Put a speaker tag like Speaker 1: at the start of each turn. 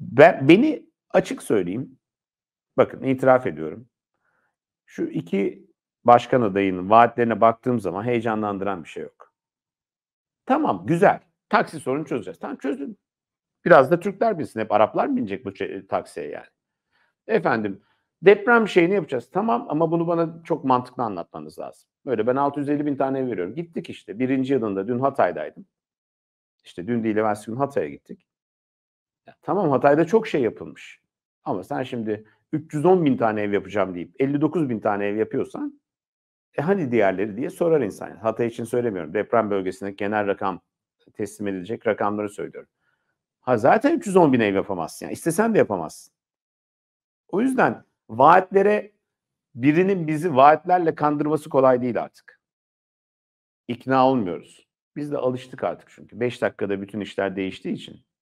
Speaker 1: ben, beni açık söyleyeyim. Bakın itiraf ediyorum. Şu iki başkan adayının vaatlerine baktığım zaman heyecanlandıran bir şey yok. Tamam güzel. Taksi sorunu çözeceğiz. Tamam çözün. Biraz da Türkler binsin. Hep Araplar mı binecek bu şey, taksiye yani? Efendim deprem şeyini yapacağız. Tamam ama bunu bana çok mantıklı anlatmanız lazım. Böyle ben 650 bin tane veriyorum. Gittik işte. Birinci yılında dün Hatay'daydım. İşte dün değil evvelsi gün Hatay'a gittik tamam Hatay'da çok şey yapılmış. Ama sen şimdi 310 bin tane ev yapacağım deyip 59 bin tane ev yapıyorsan e hani diğerleri diye sorar insan. Hatay için söylemiyorum. Deprem bölgesinde genel rakam teslim edilecek rakamları söylüyorum. Ha zaten 310 bin ev yapamazsın. Yani. İstesen de yapamazsın. O yüzden vaatlere birinin bizi vaatlerle kandırması kolay değil artık. İkna olmuyoruz. Biz de alıştık artık çünkü. 5 dakikada bütün işler değiştiği için.